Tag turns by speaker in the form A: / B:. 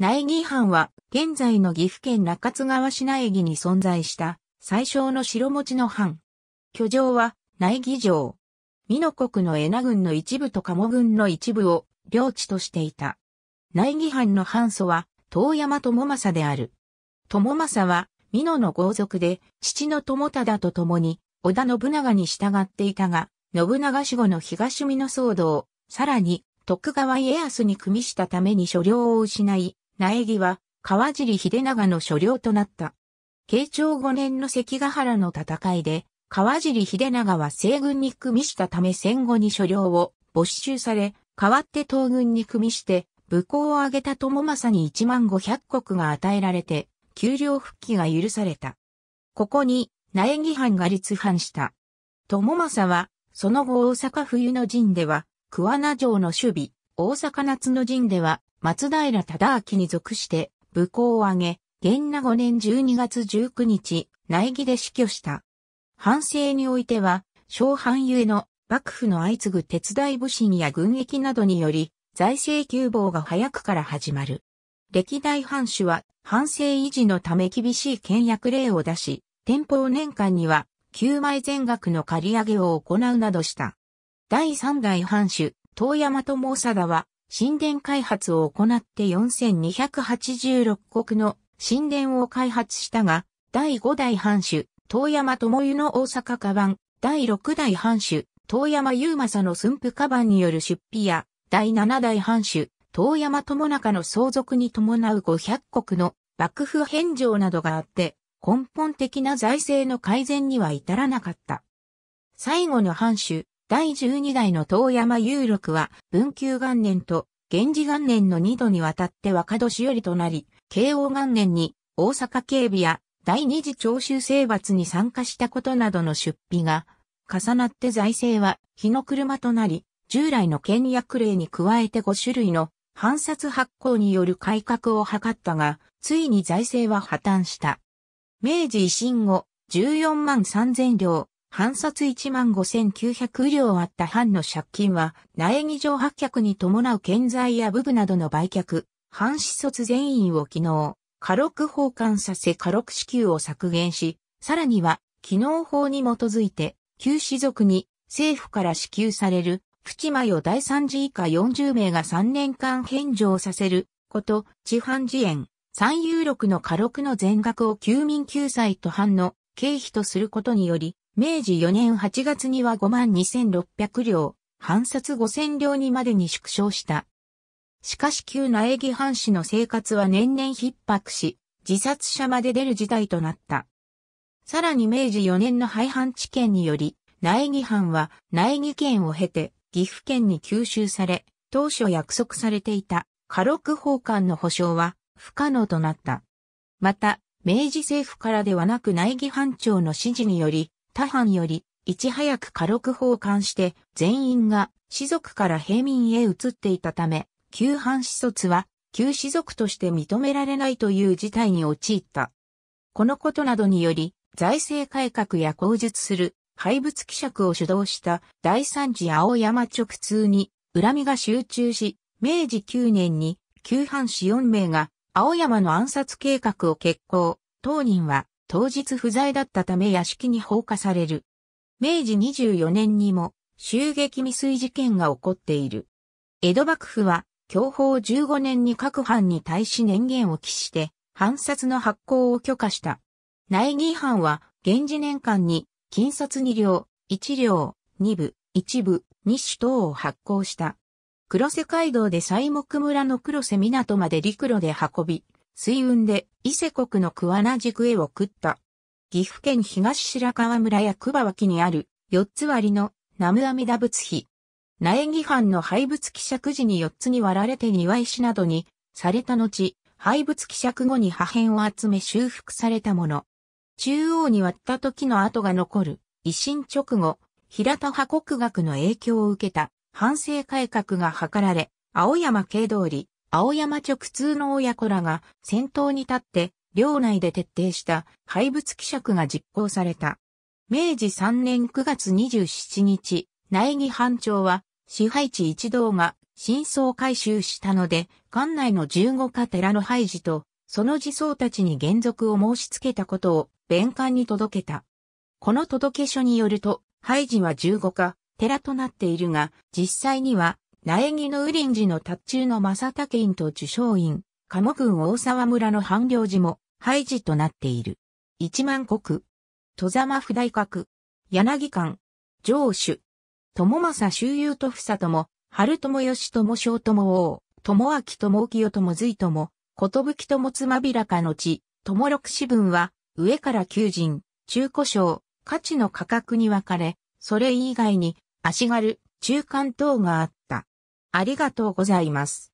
A: 苗木藩は、現在の岐阜県中津川市苗木に存在した、最小の白持ちの藩。居城は、苗木城。美濃国の恵那郡の一部と鴨郡の一部を、領地としていた。苗木藩の藩祖は、遠山友政である。友政は、美濃の豪族で、父の友忠と共に、織田信長に従っていたが、信長死後の東美濃騒動、さらに、徳川家康に組みしたために所領を失い、苗木は川尻秀長の所領となった。慶長5年の関ヶ原の戦いで、川尻秀長は西軍に組みしたため戦後に所領を没収され、代わって東軍に組みして、武功を挙げた友政に1万500国が与えられて、給料復帰が許された。ここに、苗木藩が立藩した。友政は、その後大阪冬の陣では、桑名城の守備、大阪夏の陣では、松平忠明に属して武功を挙げ、元那5年12月19日、内儀で死去した。反省においては、小藩ゆえの幕府の相次ぐ鉄い。武信や軍役などにより、財政急防が早くから始まる。歴代藩主は、藩政維持のため厳しい倹約令を出し、天保年間には、9枚全額の借り上げを行うなどした。第3代藩主、遠山と申貞は、神殿開発を行って4286国の神殿を開発したが、第5代藩主、遠山智湯の大阪カバン、第6代藩主、遠山雄正の駿府カバンによる出費や、第7代藩主、遠山智中の相続に伴う500国の幕府返上などがあって、根本的な財政の改善には至らなかった。最後の藩主、第12代の遠山有力は、文久元年と源氏元年の二度にわたって若年寄りとなり、慶応元年に大阪警備や第二次徴収征伐に参加したことなどの出費が重なって財政は日の車となり、従来の倹約令に加えて5種類の反殺発行による改革を図ったが、ついに財政は破綻した。明治維新後、14万3000両、藩札1万5900両あった藩の借金は、苗木城発脚に伴う建材や武具などの売却、藩士卒全員を機能、家禄奉還させ家禄支給を削減し、さらには、機能法に基づいて、旧士族に政府から支給される、プチマヨ第3次以下40名が3年間返上させること、地藩自演、三有六の家禄の全額を休民救済と藩の経費とすることにより、明治4年8月には52,600万両、半冊5,000両にまでに縮小した。しかし旧苗木藩士の生活は年々逼迫し、自殺者まで出る事態となった。さらに明治4年の廃藩置県により、苗木藩は苗木県を経て岐阜県に吸収され、当初約束されていた家禄奉還の保障は不可能となった。また、明治政府からではなく苗木藩長の指示により、他藩より、いち早く家禄奉還して、全員が士族から平民へ移っていたため、旧藩士卒は、旧士族として認められないという事態に陥った。このことなどにより、財政改革や口述する、廃物希釈を主導した第三次青山直通に恨みが集中し、明治9年に旧藩士4名が青山の暗殺計画を決行。当人は当日不在だったため屋敷に放火される。明治24年にも襲撃未遂事件が起こっている。江戸幕府は、享保15年に各藩に対し年限を期して、藩札の発行を許可した。内義藩は、現時年間に、金札2両、1両、2部、1部、2種等を発行した。黒瀬街道で西木村の黒瀬港まで陸路で運び、水運で伊勢国の桑名宿へ送った。岐阜県東白川村や久場脇にある四つ割の南無阿弥陀仏碑。苗木藩の廃仏希釈時に四つに割られて庭石などにされた後、廃仏希釈後に破片を集め修復されたもの。中央に割った時の跡が残る、維新直後、平田破国学の影響を受けた、反省改革が図られ、青山系通り、青山直通の親子らが先頭に立って、領内で徹底した廃物希釈が実行された。明治3年9月27日、苗木藩長は支配地一同が真相回収したので、館内の15家寺の廃寺と、その寺僧たちに原則を申し付けたことを弁官に届けた。この届け書によると、廃寺は15家寺となっているが、実際には苗木の雨林寺の達中の正武院と受賞院、鴨郡大沢村の半領寺も廃寺となっている。一万国、戸沢不大閣、柳館、城主、友政周遊と房友、春友義友小友王、友明友清友随友、寿友つまびらかの地、友六四分は、上から求人、中古商、価値の価格に分かれ、それ以外に、足軽、中間等があった。ありがとうございます。